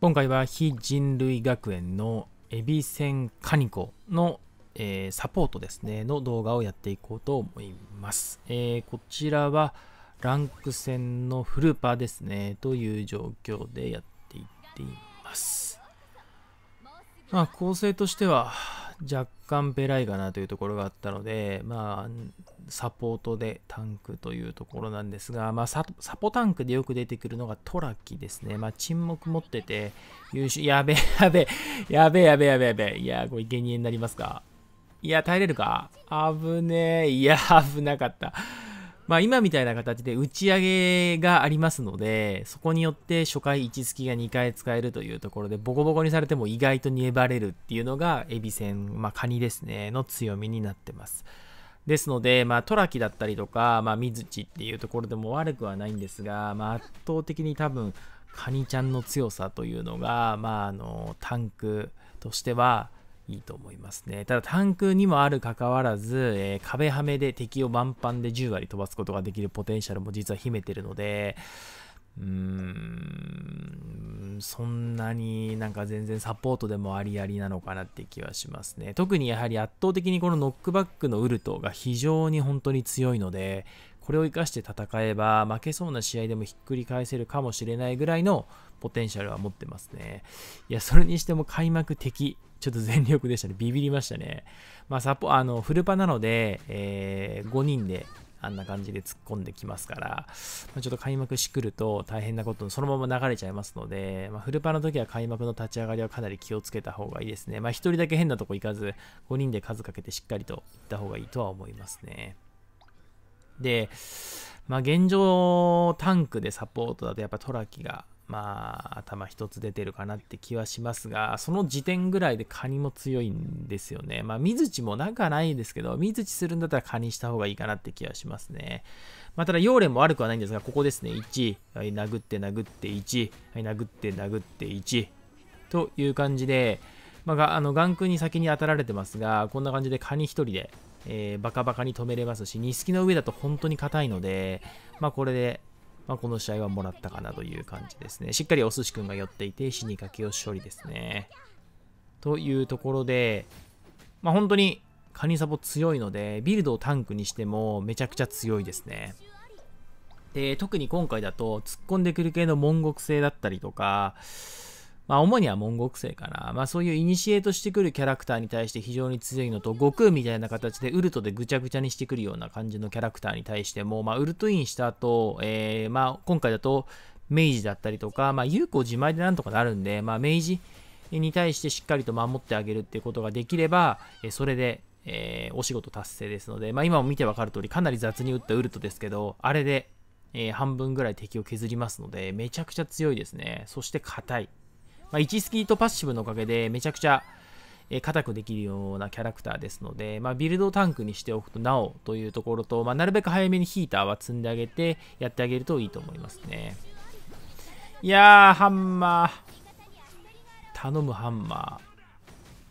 今回は非人類学園のエビセンカニコの、えー、サポートですね、の動画をやっていこうと思います。えー、こちらはランク戦のフルパですね、という状況でやっていっています。まあ、構成としては若干ペライガナというところがあったので、まあ、サポートでタンクというところなんですが、まあ、サポタンクでよく出てくるのがトラキですね。まあ、沈黙持ってて、優秀、やべやべやべやべやべやべいや、これ生贄になりますか。いや、耐えれるか危ねえ。いや、危なかった。まあ今みたいな形で打ち上げがありますので、そこによって初回1付きが2回使えるというところで、ボコボコにされても意外と粘れるっていうのが、エビ戦、まあカニですね、の強みになってます。ですので、まあ、トラキだったりとか、まあ、水地っていうところでも悪くはないんですが、まあ、圧倒的に多分、カニちゃんの強さというのが、まあ、あの、タンクとしては、いいと思いますね。ただタンクにもあるかかわらず、えー、壁はめで敵を満帆で10割飛ばすことができるポテンシャルも実は秘めてるので、うーん、そんなになんか全然サポートでもありありなのかなって気はしますね。特にやはり圧倒的にこのノックバックのウルトが非常に本当に強いので、これを生かして戦えば負けそうな試合でもひっくり返せるかもしれないぐらいのポテンシャルは持ってますね。いや、それにしても開幕敵、ちょっと全力でしたね。ビビりましたね。まあ、サポ、あの、フルパなので、えー、5人であんな感じで突っ込んできますから、まちょっと開幕しくると大変なことそのまま流れちゃいますので、まあ、フルパの時は開幕の立ち上がりはかなり気をつけた方がいいですね。まあ、1人だけ変なとこ行かず、5人で数かけてしっかりと行った方がいいとは思いますね。で、まあ、現状、タンクでサポートだとやっぱトラキがまあ、頭一つ出てるかなって気はしますが、その時点ぐらいでカニも強いんですよね。まあ、水地もなんかないんですけど、水地するんだったらカニした方がいいかなって気はしますね。まあ、ただ、妖連も悪くはないんですが、ここですね、1、はい、殴って殴って1、はい、殴って殴って1、という感じで、まあ、あの眼空に先に当たられてますが、こんな感じでカニ1人で、えー、バカバカに止めれますし、ニスキの上だと本当に硬いので、まあ、これでまあ、この試合はもらったかなという感じですね。しっかりお寿司くんが寄っていて、死にかけを処理ですね。というところで、まあ、本当にカニサボ強いので、ビルドをタンクにしてもめちゃくちゃ強いですね。で、特に今回だと突っ込んでくる系の門獄性だったりとか、まあ、主には門獄星かな。まあ、そういうイニシエとしてくるキャラクターに対して非常に強いのと、悟空みたいな形でウルトでぐちゃぐちゃにしてくるような感じのキャラクターに対しても、まあ、ウルトインした後、えー、まあ、今回だと、明治だったりとか、まあ、有効自前でなんとかなるんで、まあ、明治に対してしっかりと守ってあげるっていうことができれば、えそれで、えー、お仕事達成ですので、まあ、今も見てわかる通り、かなり雑に打ったウルトですけど、あれで、えー、半分ぐらい敵を削りますので、めちゃくちゃ強いですね。そして硬い。まあ、1スキーとパッシブのおかげでめちゃくちゃえ硬くできるようなキャラクターですので、まあ、ビルドタンクにしておくとなおというところと、まあ、なるべく早めにヒーターは積んであげてやってあげるといいと思いますねいやーハンマー頼むハンマー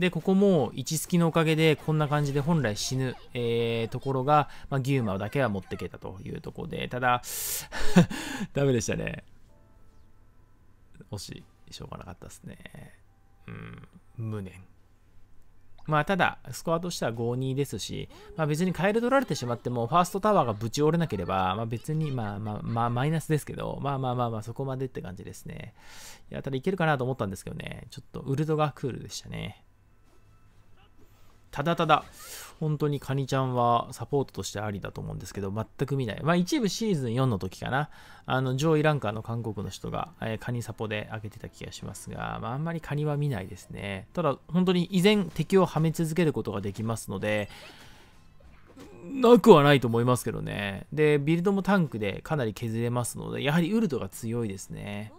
でここも1隙のおかげでこんな感じで本来死ぬ、えー、ところが、まあ、ギューマだけは持ってけたというところでただ ダメでしたね惜しいしょうがなかったですね。うん、無念。まあただ、スコアとしては5-2ですし、まあ別にカエル取られてしまっても、ファーストタワーがぶち折れなければ、まあ別に、まあまあ、まあマイナスですけど、まあまあまあまあそこまでって感じですね。いや、ただいけるかなと思ったんですけどね、ちょっとウルドがクールでしたね。ただただ、本当にカニちゃんはサポートとしてありだと思うんですけど、全く見ない。まあ一部シーズン4の時かな、あの上位ランカーの韓国の人が、えー、カニサポで開けてた気がしますが、まああんまりカニは見ないですね。ただ本当に依然敵をはめ続けることができますので、なくはないと思いますけどね。で、ビルドもタンクでかなり削れますので、やはりウルトが強いですね。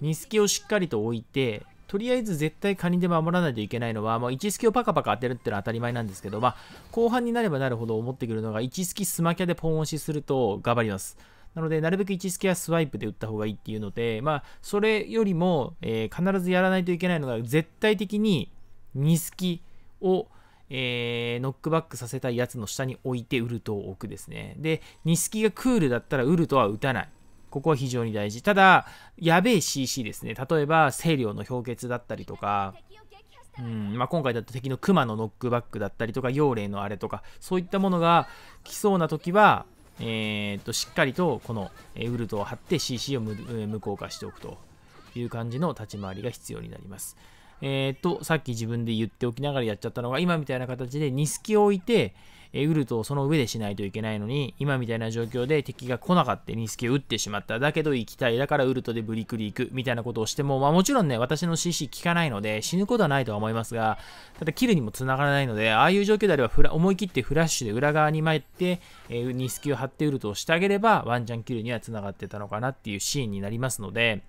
ニスキをしっかりと置いて、とりあえず絶対カニで守らないといけないのは、まあ、1隙をパカパカ当てるっていうのは当たり前なんですけど、まあ、後半になればなるほど思ってくるのが、1隙スマキャでポン押しすると頑張ります。なので、なるべく1スキはスワイプで打った方がいいっていうので、まあ、それよりも、えー、必ずやらないといけないのが、絶対的に2スキを、えー、ノックバックさせたいやつの下に置いてウルトを置くですね。で、2スキがクールだったらウルトは打たない。ここは非常に大事。ただ、やべえ CC ですね。例えば、勢量の氷結だったりとか、うんまあ、今回だと敵の熊のノックバックだったりとか、妖霊のあれとか、そういったものが来そうな時は、えー、っと、しっかりとこのウルトを張って CC を無効化しておくという感じの立ち回りが必要になります。えー、っと、さっき自分で言っておきながらやっちゃったのが、今みたいな形で2スキを置いて、えー、ウルトをその上でしないといけないのに、今みたいな状況で敵が来なかったニスケを打ってしまった。だけど行きたい。だからウルトでブリクリ行く。みたいなことをしても、まあもちろんね、私の CC 効かないので、死ぬことはないとは思いますが、ただキルにも繋がらないので、ああいう状況であれば思い切ってフラッシュで裏側に参って、えー、ニスケを張ってウルトをしてあげれば、ワンチャンキルには繋がってたのかなっていうシーンになりますので、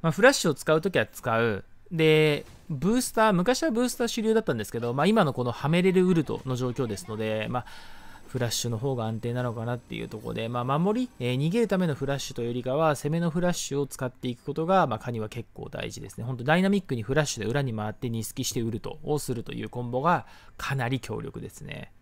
まあ、フラッシュを使うときは使う。で、ブースター、昔はブースター主流だったんですけど、まあ、今のこのはめれるウルトの状況ですので、まあ、フラッシュの方が安定なのかなっていうところで、まあ、守り、えー、逃げるためのフラッシュというよりかは、攻めのフラッシュを使っていくことが、まあ、カニは結構大事ですね。本当ダイナミックにフラッシュで裏に回って、認識してウルトをするというコンボがかなり強力ですね。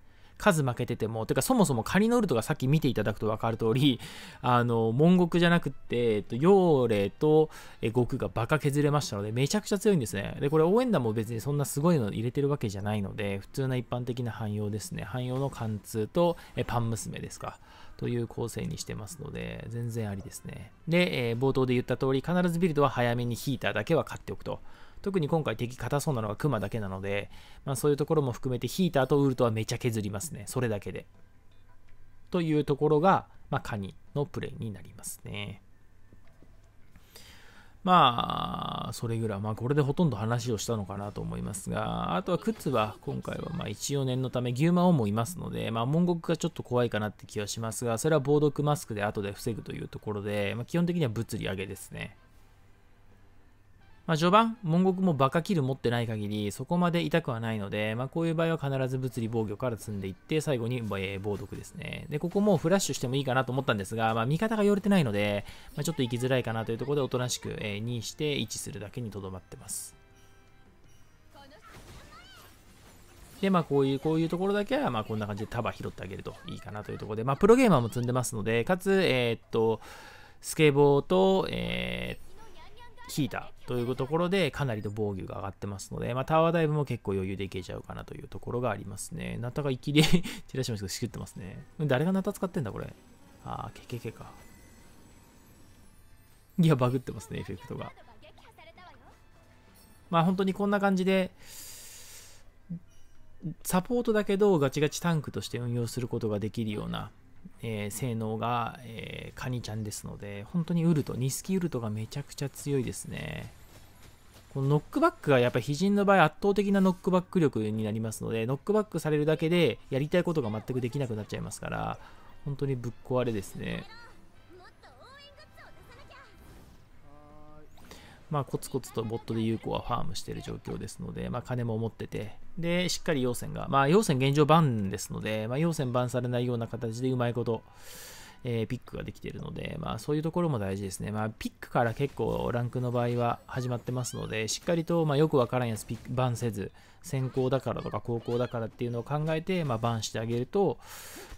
数負けてても、てかそもそもカニノールとかさっき見ていただくと分かる通り、あの、文獄じゃなくて、えっと、幼霊と獄がバカ削れましたので、めちゃくちゃ強いんですね。で、これ応援団も別にそんなすごいの入れてるわけじゃないので、普通な一般的な汎用ですね。汎用の貫通とえパン娘ですか。という構成にしてますので、全然ありですね。で、えー、冒頭で言った通り、必ずビルドは早めにヒーターだけは買っておくと。特に今回敵硬そうなのがクマだけなので、まあ、そういうところも含めてヒーターとウルトはめちゃ削りますねそれだけでというところが、まあ、カニのプレイになりますねまあ、それぐらい。まあ、これでほとんど話をしたのかなと思いますが、あとは靴は、今回は、まあ、一応念のため、牛魔王もいますので、まあ、門獄がちょっと怖いかなって気はしますが、それは防毒マスクで後で防ぐというところで、まあ、基本的には物理上げですね。まあ、序盤、文国もバカキル持ってない限り、そこまで痛くはないので、まあ、こういう場合は必ず物理防御から積んでいって、最後に、えー、防毒ですね。で、ここもフラッシュしてもいいかなと思ったんですが、まあ、味方が寄れてないので、まあ、ちょっと行きづらいかなというところで、おとなしく、えー、2して位置するだけにとどまってます。で、まあ、こういう、こういうところだけは、まあ、こんな感じで束拾ってあげるといいかなというところで、まあ、プロゲーマーも積んでますので、かつ、えー、っと、スケボーと、えー、っと、引いたというところでかなりの防御が上がってますので、まあ、タワーダイブも結構余裕でいけちゃうかなというところがありますね。ナタが一気に散 らしますけど、しくってますね。誰がナタ使ってんだこれ。ああ、ケケケか。いや、バグってますね、エフェクトが。まあ本当にこんな感じで、サポートだけどガチガチタンクとして運用することができるようなえー、性能が、えー、カニちゃんですので、本当にウルト、ニスキウルトがめちゃくちゃ強いですね。このノックバックがやっぱり人の場合圧倒的なノックバック力になりますので、ノックバックされるだけでやりたいことが全くできなくなっちゃいますから、本当にぶっ壊れですね。まあ、コツコツとボットで有効はファームしている状況ですので、まあ、金も持ってて、で、しっかり陽線が、まあ、陽線現状バンですので、まあ、陽線バンされないような形でうまいこと、えー、ピックができているので、まあ、そういうところも大事ですね。まあ、ピックから結構ランクの場合は始まってますので、しっかりと、まあ、よくわからんやつピックバンせず、先行だからとか高校だからっていうのを考えて、まあ、バンしてあげると、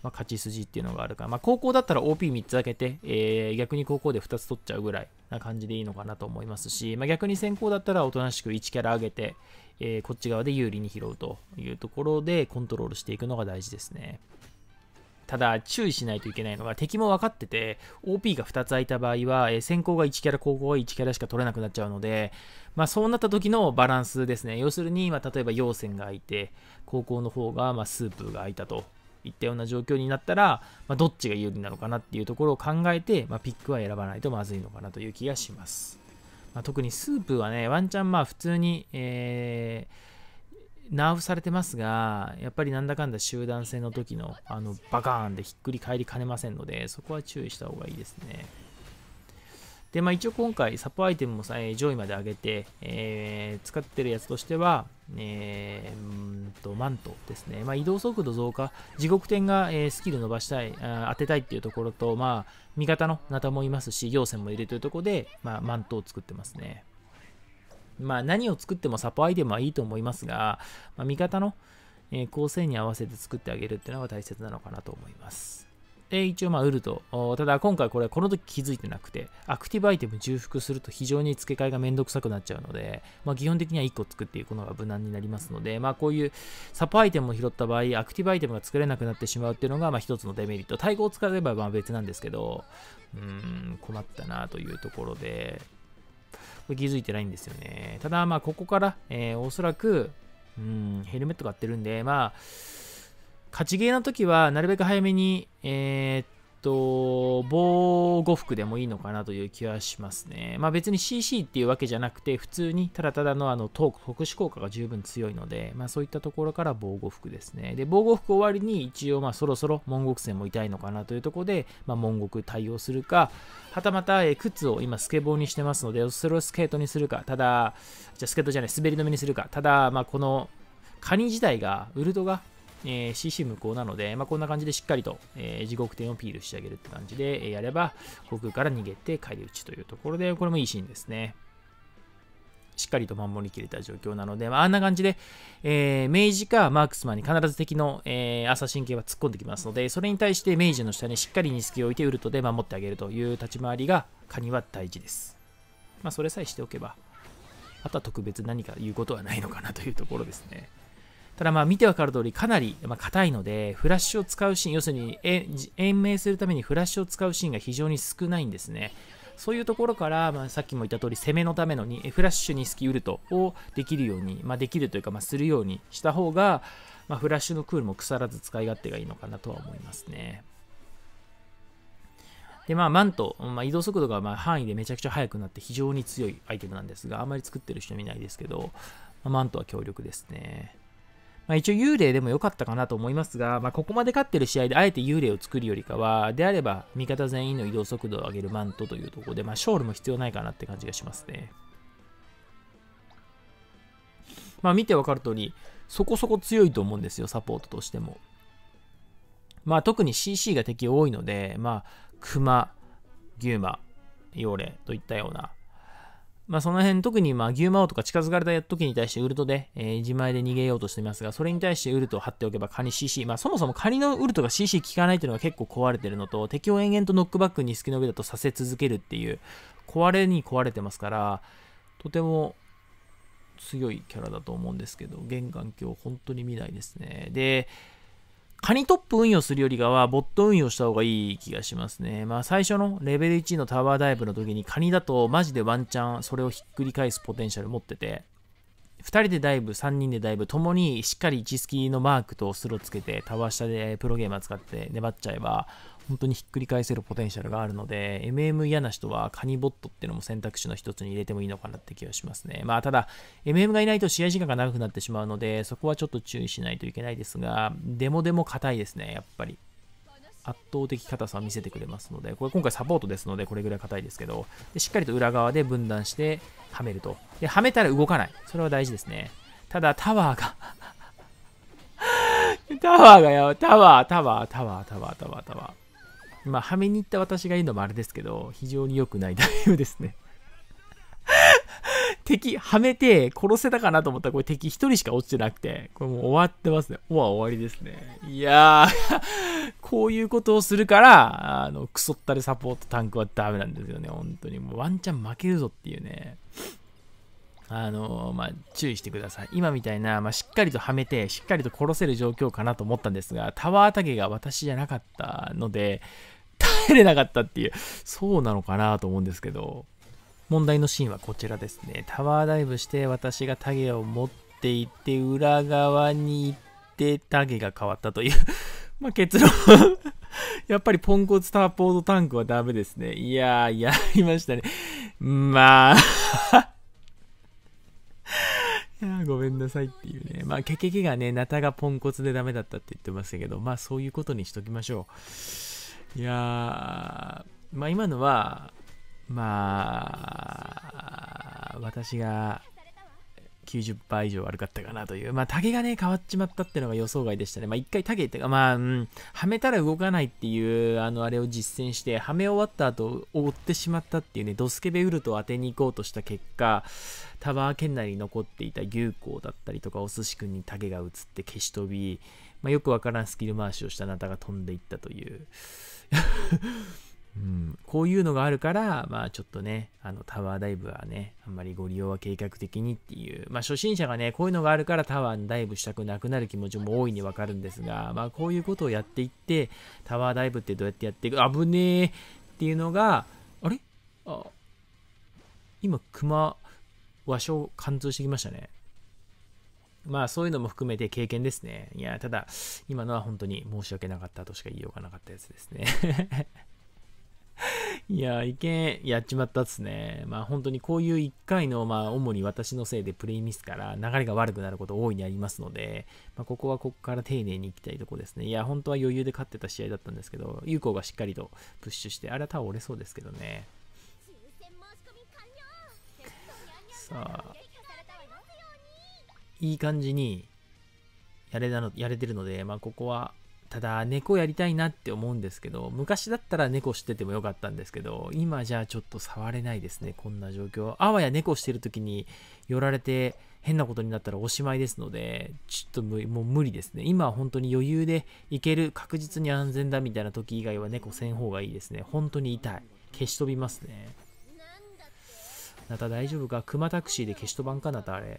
まあ、勝ち筋っていうのがあるから、まあ、高校だったら OP3 つ開けて、えー、逆に高校で2つ取っちゃうぐらいな感じでいいのかなと思いますし、まあ、逆に先行だったらおとなしく1キャラ上げて、えー、こっち側で有利に拾うというところでコントロールしていくのが大事ですね。ただ注意しないといけないのが敵も分かってて OP が2つ空いた場合は、え先行が1キャラ後攻が1キャラしか取れなくなっちゃうので、まあ、そうなった時のバランスですね要するに、まあ、例えば陽線が空いて後攻の方が、まスープが空いたといったような状況になったら、まあ、どっちが有利なのかなっていうところを考えて、まあ、ピックは選ばないとまずいのかなという気がします、まあ、特にスープはねワンチャンまあ普通に、えーナーフされてますが、やっぱりなんだかんだ集団戦の時のあのバカーンでひっくり返りかねませんので、そこは注意した方がいいですね。で、まあ一応今回サポアイテムもさ、え上位まで上げて、えー、使ってるやつとしては、えー、んと、マントですね。まあ移動速度増加、地獄点が、えスキル伸ばしたいあ、当てたいっていうところと、まあ味方のナタもいますし、行船もいるというところで、まあマントを作ってますね。まあ何を作ってもサポアイテムはいいと思いますが、まあ、味方の、えー、構成に合わせて作ってあげるっていうのが大切なのかなと思います。で、一応まあウルト。ただ今回これこの時気づいてなくて、アクティブアイテム重複すると非常に付け替えがめんどくさくなっちゃうので、まあ基本的には1個作っていくのが無難になりますので、まあこういうサポアイテムを拾った場合、アクティブアイテムが作れなくなってしまうっていうのがまあ一つのデメリット。対抗を使えばまあ別なんですけど、うーん、困ったなというところで、これ気づいてないんですよね。ただ、まあ、ここから、えー、おそらく、うん、ヘルメット買ってるんで、まあ、勝ちゲーの時は、なるべく早めに、えー、と、防護服でもいいのかなという気はしますね。まあ別に CC っていうわけじゃなくて、普通にただただのあの特殊効果が十分強いので、まあそういったところから防護服ですね。で、防護服終わりに一応まあそろそろ門国戦も痛いのかなというところで、まあ門対応するか、はたまた、え靴を今スケボーにしてますので、それをスケートにするか、ただ、じゃスケートじゃない、滑り止めにするか、ただ、まあこの、カニ自体が、ウルトがえー、CC 無効なので、まあ、こんな感じでしっかりと、えー、地獄点をピールしてあげるって感じで、えやれば、航空から逃げて返り討ちというところで、これもいいシーンですね。しっかりと守りきれた状況なので、まあ、あんな感じで、えー、明治かマークスマンに必ず敵の、えー、朝神経は突っ込んできますので、それに対して明治の下にしっかりニスを置いてウルトで守ってあげるという立ち回りが、カニは大事です。まあ、それさえしておけば、あとは特別何か言うことはないのかなというところですね。ただまあ見てわかる通りかなり硬いので、フラッシュを使うシーン、要するに延命するためにフラッシュを使うシーンが非常に少ないんですね。そういうところから、まあ、さっきも言った通り攻めのためのにフラッシュにスキウルトをできるように、まあ、できるというか、まあ、するようにした方が、まあ、フラッシュのクールも腐らず使い勝手がいいのかなとは思いますね。でまあ、マント、まあ、移動速度がまあ範囲でめちゃくちゃ速くなって非常に強いアイテムなんですが、あんまり作ってる人見ないですけど、まあ、マントは強力ですね。まあ、一応幽霊でも良かったかなと思いますが、まあ、ここまで勝ってる試合であえて幽霊を作るよりかは、であれば味方全員の移動速度を上げるマントというところで、まあ、勝利も必要ないかなって感じがしますね。まあ見てわかる通り、そこそこ強いと思うんですよ、サポートとしても。まあ特に CC が敵多いので、まあ、熊、牛馬、幽霊といったようなまあ、その辺特にまあ牛魔王とか近づかれた時に対してウルトで、えー、自前で逃げようとしていますが、それに対してウルトを張っておけばカニ CC、まあ、そもそもカニのウルトが CC 効かないというのが結構壊れてるのと、敵を延々とノックバックに隙の上だとさせ続けるっていう、壊れに壊れてますから、とても強いキャラだと思うんですけど、玄関鏡本当に見ないですね。で、カニトップ運用するよりかは、ボット運用した方がいい気がしますね。まあ、最初のレベル1のタワーダイブの時に、カニだとマジでワンチャン、それをひっくり返すポテンシャル持ってて、2人でダイブ、3人でダイブ、共にしっかり1スキーのマークとスロつけて、タワー下でプロゲーマー使って粘っちゃえば、本当にひっくり返せるポテンシャルがあるので、MM 嫌な人はカニボットっていうのも選択肢の一つに入れてもいいのかなって気がしますね。まあただ、MM がいないと試合時間が長くなってしまうので、そこはちょっと注意しないといけないですが、でもでも硬いですね、やっぱり。圧倒的硬さを見せてくれますので、これ今回サポートですので、これぐらい硬いですけど、しっかりと裏側で分断して、はめると。で、はめたら動かない。それは大事ですね。ただ、タワーがタワーがやばい。タワー、タワー、タワー、タワー、タワー、タワー。まあ、はめに行った私が言うのもあれですけど、非常に良くない内容ですね。敵、はめて殺せたかなと思ったら、これ敵1人しか落ちてなくて、これもう終わってますね。おは終わりですね。いやー こういうことをするから、あの、クソったれサポートタンクはダメなんですよね。本当に。もうワンチャン負けるぞっていうね。あのまあ、注意してください。今みたいな、まあ、しっかりとはめて、しっかりと殺せる状況かなと思ったんですが、タワータゲが私じゃなかったので、耐えれなかったっていう、そうなのかなと思うんですけど、問題のシーンはこちらですね。タワーダイブして私がタゲを持っていて、裏側に行ってタゲが変わったという ま結論 やっぱりポンコツターポードタンクはダメですね。いやー、やりましたね。まあい やごめんなさいっていうね。まあ、ケケケがね、ナタがポンコツでダメだったって言ってましたけど、まあ、そういうことにしときましょう。いやー、まあ、今のは、まあ、私が90倍以上悪かったかなという。まあ、竹がね、変わっちまったっていうのが予想外でしたね。まあ、一回竹ってか、まあ、うん、はめたら動かないっていう、あの、あれを実践して、はめ終わった後、追ってしまったっていうね、ドスケベウルトを当てに行こうとした結果、タワー圏内に残っていた牛光だったりとか、お寿司くんに竹が移って消し飛び、まあ、よくわからんスキル回しをしたあなたが飛んでいったという。うん、こういうのがあるから、まあちょっとね、あのタワーダイブはね、あんまりご利用は計画的にっていう、まあ初心者がね、こういうのがあるからタワーダイブしたくなくなる気持ちも大いにわかるんですが、まあこういうことをやっていって、タワーダイブってどうやってやっていく、危ねえっていうのが、あれあ、今熊、和尚貫通してきましたね。まあそういうのも含めて経験ですね。いや、ただ、今のは本当に申し訳なかったとしか言いようがなかったやつですねいや、いけ、やっちまったっすね。まあ本当にこういう1回の、まあ主に私のせいでプレイミスから流れが悪くなること大いにありますので、まあ、ここはここから丁寧にいきたいとこですね。いや、本当は余裕で勝ってた試合だったんですけど、有効がしっかりとプッシュして、あれは多分折れそうですけどね。さあ、いい感じにやれなのやれてるので、まあここはただ猫やりたいなって思うんですけど昔だったら猫しててもよかったんですけど今じゃあちょっと触れないですねこんな状況あわや猫してる時に寄られて変なことになったらおしまいですのでちょっともう無理ですね今は本当に余裕でいける確実に安全だみたいな時以外は猫せん方がいいですね本当に痛い消し飛びますねなた大丈夫か熊タクシーで消し飛ばんかなたあれ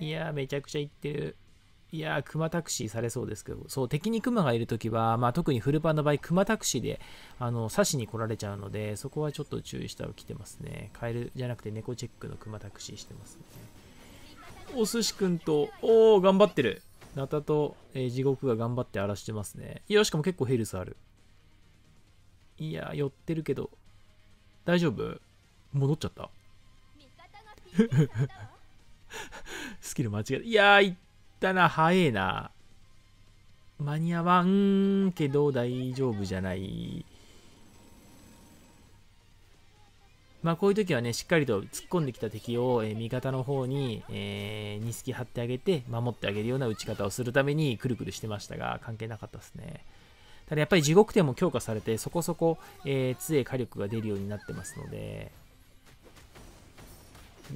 いやめちゃくちゃ行ってるいやー、マタクシーされそうですけど、そう、敵に熊がいるときは、まあ、特にフルパンの場合、クマタクシーで、あの、刺しに来られちゃうので、そこはちょっと注意したら来てますね。カエルじゃなくて猫チェックのクマタクシーしてますね。お寿司くんと、おー、頑張ってる。ナタと、えー、地獄が頑張って荒らしてますね。いや、しかも結構ヘルスある。いや寄ってるけど、大丈夫戻っちゃった。スキル間違えた。いやー、っった早えな。間に合わんけど大丈夫じゃない。まあこういう時はね、しっかりと突っ込んできた敵を、えー、味方の方に、えー、ニスキ張ってあげて、守ってあげるような打ち方をするためにくるくるしてましたが、関係なかったですね。ただやっぱり地獄点も強化されて、そこそこ、えー、杖火力が出るようになってますので、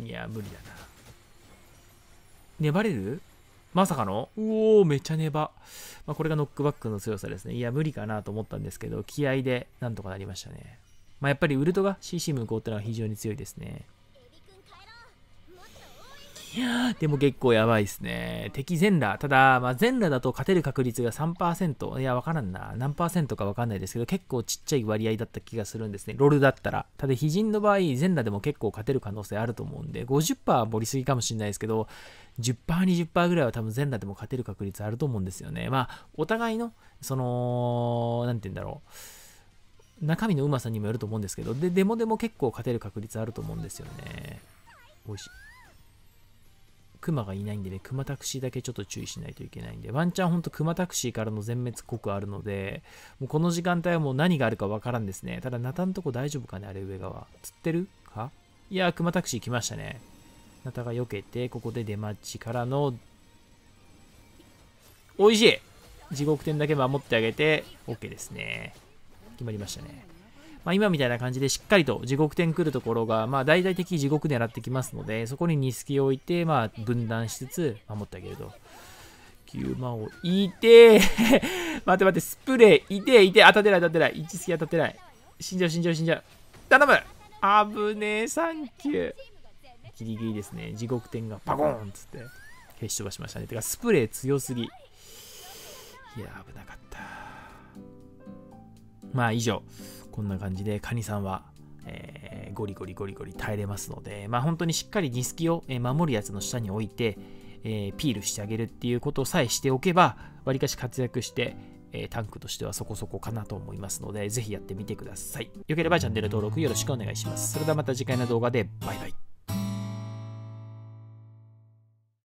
いや、無理だな。粘れるまさかのうおー、めちゃネバ。まあ、これがノックバックの強さですね。いや、無理かなと思ったんですけど、気合でなんとかなりましたね。まあ、やっぱりウルトが CC 無効ってのは非常に強いですね。でも結構やばいですね。敵全裸。ただ、まあ、全裸だと勝てる確率が3%。いや、わからんな。何かわかんないですけど、結構ちっちゃい割合だった気がするんですね。ロールだったら。ただ、非人の場合、全裸でも結構勝てる可能性あると思うんで、50%は盛りすぎかもしれないですけど、10%、20%ぐらいは多分全裸でも勝てる確率あると思うんですよね。まあ、お互いの、その、何て言うんだろう。中身のうまさにもよると思うんですけど、で、でもでも結構勝てる確率あると思うんですよね。美味しい。クマがいないんでね、クマタクシーだけちょっと注意しないといけないんで、ワンチャンほんとクマタクシーからの全滅濃くあるので、もうこの時間帯はもう何があるかわからんですね。ただ、ナタのとこ大丈夫かね、あれ上側。釣ってるかいやー、クマタクシー来ましたね。ナタが避けて、ここで出待ちからの、おいしい地獄天だけ守ってあげて、OK ですね。決まりましたね。まあ、今みたいな感じでしっかりと地獄点来るところが、まあ、大々的地獄狙ってきますので、そこに2隙を置いて、まあ、分断しつつ守ってあげると。9万を、いて 待って待って、スプレー、いていて当たってない当たってない。1隙当たってない。死んじゃう死んじゃう死んじゃう。頼むあぶねえ、サンキュー。ギリギリですね。地獄点がパコーンっつって、消し飛ばしましたね。てか、スプレー強すぎ。いや、危なかった。まあ、以上。こんな感じでカニさんは、えー、ゴリゴリゴリゴリ耐えれますので、まあ、本当にしっかりニスキを守るやつの下に置いて、えー、ピールしてあげるっていうことさえしておけば、わりかし活躍して、えー、タンクとしてはそこそこかなと思いますので、ぜひやってみてください。よければチャンネル登録よろしくお願いします。それではまた次回の動画でバイバイ。